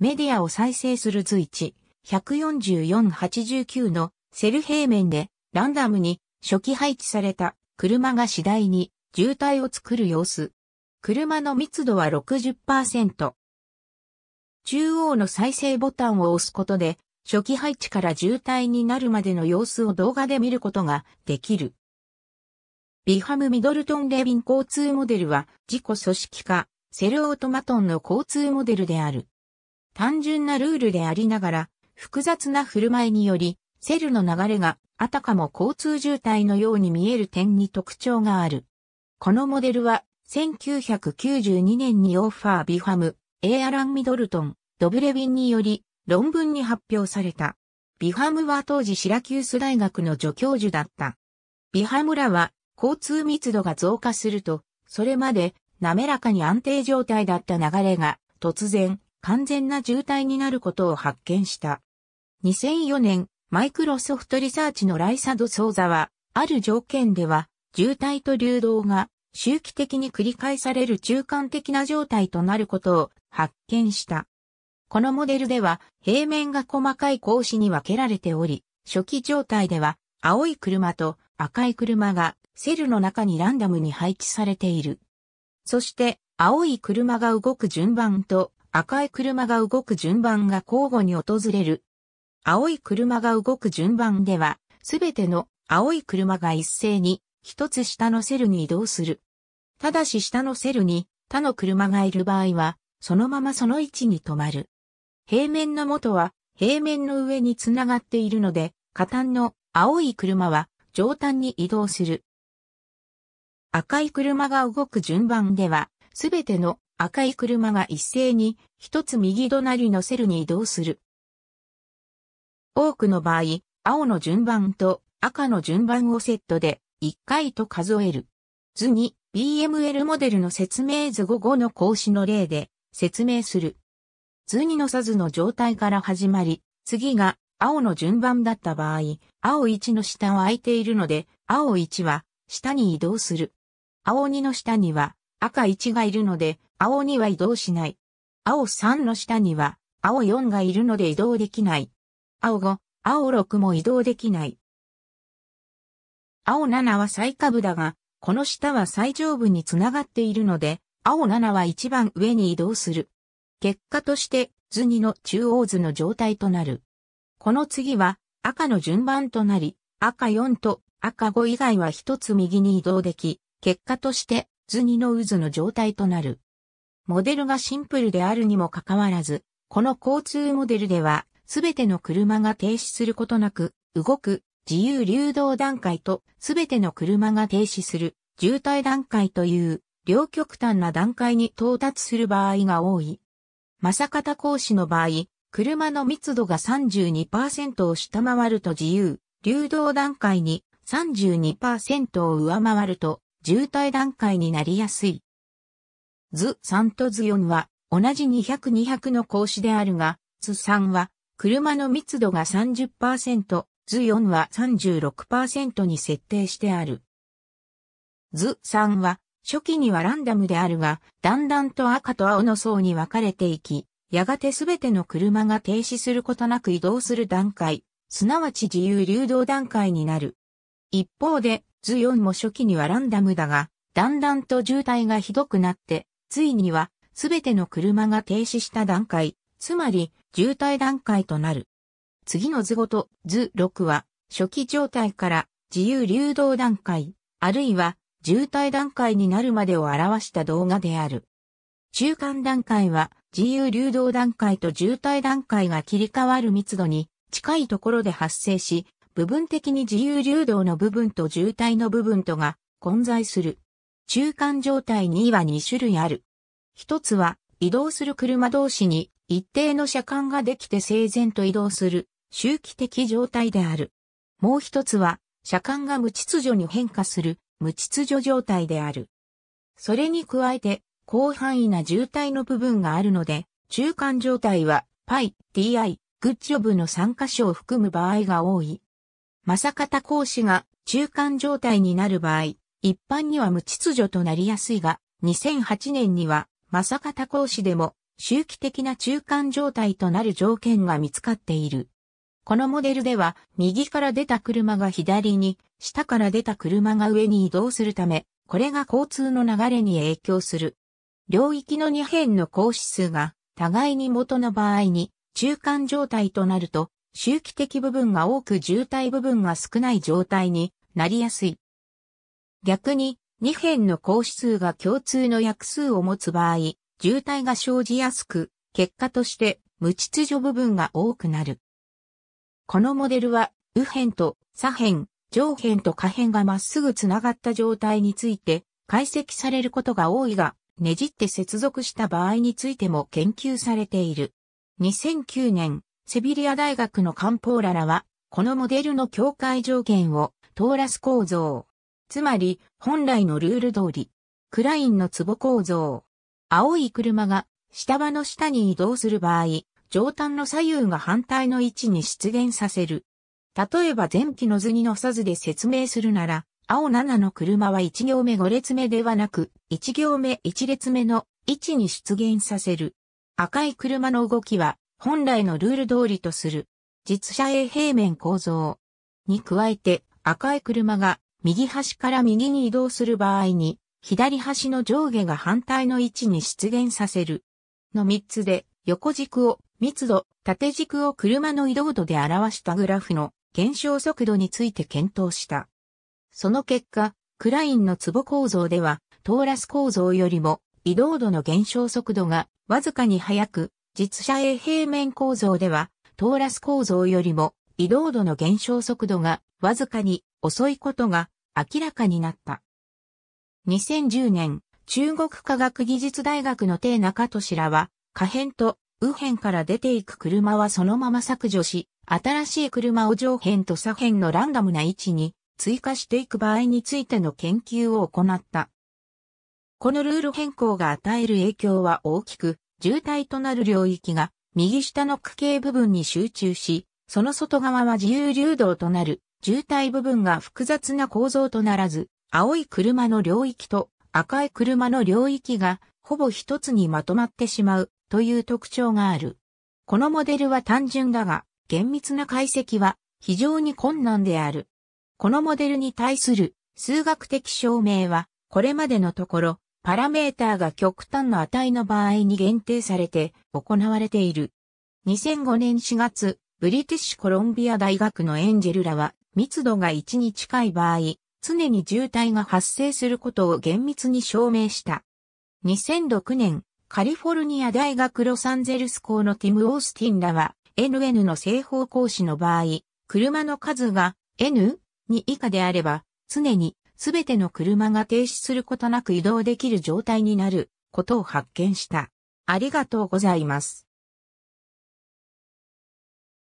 メディアを再生する随地、144-89のセル平面でランダムに初期配置された車が次第に渋滞を作る様子。車の密度は60%。中央の再生ボタンを押すことで初期配置から渋滞になるまでの様子を動画で見ることができる。ビハム・ミドルトン・レビン交通モデルは自己組織化、セルオートマトンの交通モデルである。単純なルールでありながら、複雑な振る舞いにより、セルの流れがあたかも交通渋滞のように見える点に特徴がある。このモデルは、1992年にオーファー・ビファム、エアラン・ミドルトン、ドブレビンにより論文に発表された。ビファムは当時シラキュース大学の助教授だった。ビハムラは交通密度が増加すると、それまで滑らかに安定状態だった流れが突然完全な渋滞になることを発見した。2004年、マイクロソフトリサーチのライサドソーザは、ある条件では、渋滞と流動が周期的に繰り返される中間的な状態となることを発見した。このモデルでは平面が細かい格子に分けられており、初期状態では青い車と赤い車がセルの中にランダムに配置されている。そして青い車が動く順番と赤い車が動く順番が交互に訪れる。青い車が動く順番では、すべての青い車が一斉に一つ下のセルに移動する。ただし下のセルに他の車がいる場合は、そのままその位置に止まる。平面の元は平面の上につながっているので、下端の青い車は上端に移動する。赤い車が動く順番では、すべての赤い車が一斉に一つ右隣のセルに移動する。多くの場合、青の順番と赤の順番をセットで1回と数える。図に BML モデルの説明図5後の格子の例で説明する。図2の差図の状態から始まり、次が青の順番だった場合、青1の下は空いているので、青1は下に移動する。青2の下には赤1がいるので、青2は移動しない。青3の下には、青4がいるので移動できない。青5、青6も移動できない。青7は最下部だが、この下は最上部につながっているので、青7は一番上に移動する。結果として、図2の中央図の状態となる。この次は、赤の順番となり、赤4と赤5以外は一つ右に移動でき、結果として、図2の渦の状態となる。モデルがシンプルであるにもかかわらず、この交通モデルでは、すべての車が停止することなく、動く、自由流動段階と、すべての車が停止する、渋滞段階という、両極端な段階に到達する場合が多い。正方講師の場合、車の密度が32%を下回ると自由、流動段階に32%を上回ると渋滞段階になりやすい。図3と図4は同じ200-200の格子であるが、図3は車の密度が30%、図4は36%に設定してある。図3は初期にはランダムであるが、だんだんと赤と青の層に分かれていき、やがてすべての車が停止することなく移動する段階、すなわち自由流動段階になる。一方で、図4も初期にはランダムだが、だんだんと渋滞がひどくなって、ついにはすべての車が停止した段階、つまり渋滞段階となる。次の図ごと図6は初期状態から自由流動段階、あるいは渋滞段階になるまでを表した動画である。中間段階は自由流動段階と渋滞段階が切り替わる密度に近いところで発生し、部分的に自由流動の部分と渋滞の部分とが混在する。中間状態には2種類ある。一つは移動する車同士に一定の車間ができて整然と移動する周期的状態である。もう一つは車間が無秩序に変化する無秩序状態である。それに加えて広範囲な渋滞の部分があるので中間状態は Pi、Ti、グッジョブの3箇所を含む場合が多い。正方講師が中間状態になる場合、一般には無秩序となりやすいが、2008年には正方講師でも周期的な中間状態となる条件が見つかっている。このモデルでは、右から出た車が左に、下から出た車が上に移動するため、これが交通の流れに影響する。領域の2辺の格子数が互いに元の場合に中間状態となると、周期的部分が多く渋滞部分が少ない状態になりやすい。逆に、2辺の項指数が共通の約数を持つ場合、渋滞が生じやすく、結果として無秩序部分が多くなる。このモデルは、右辺と左辺、上辺と下辺がまっすぐつながった状態について解析されることが多いが、ねじって接続した場合についても研究されている。2009年、セビリア大学のカンポーラらは、このモデルの境界条件をトーラス構造。つまり、本来のルール通り、クラインの壺構造。青い車が下場の下に移動する場合、上端の左右が反対の位置に出現させる。例えば前期の図に乗さずで説明するなら、青7の車は1行目5列目ではなく、1行目1列目の位置に出現させる。赤い車の動きは本来のルール通りとする、実車 A 平面構造に加えて赤い車が右端から右に移動する場合に、左端の上下が反対の位置に出現させる。の3つで、横軸を密度、縦軸を車の移動度で表したグラフの減少速度について検討した。その結果、クラインの壺構造では、トーラス構造よりも移動度の減少速度がわずかに速く、実写衛平面構造では、トーラス構造よりも移動度の減少速度がわずかに遅いことが明らかになった。2010年、中国科学技術大学の定中俊らは、可変と右辺から出ていく車はそのまま削除し、新しい車を上辺と左辺のランダムな位置に追加していく場合についての研究を行った。このルール変更が与える影響は大きく、渋滞となる領域が右下の区形部分に集中し、その外側は自由流動となる渋滞部分が複雑な構造とならず、青い車の領域と赤い車の領域がほぼ一つにまとまってしまうという特徴がある。このモデルは単純だが、厳密な解析は非常に困難である。このモデルに対する数学的証明はこれまでのところパラメーターが極端な値の場合に限定されて行われている。2005年4月、ブリティッシュコロンビア大学のエンジェルらは、密度が1に近い場合、常に渋滞が発生することを厳密に証明した。2006年、カリフォルニア大学ロサンゼルス校のティム・オースティンらは、NN の正方向子の場合、車の数が N に以下であれば、常にすべての車が停止することなく移動できる状態になることを発見した。ありがとうございます。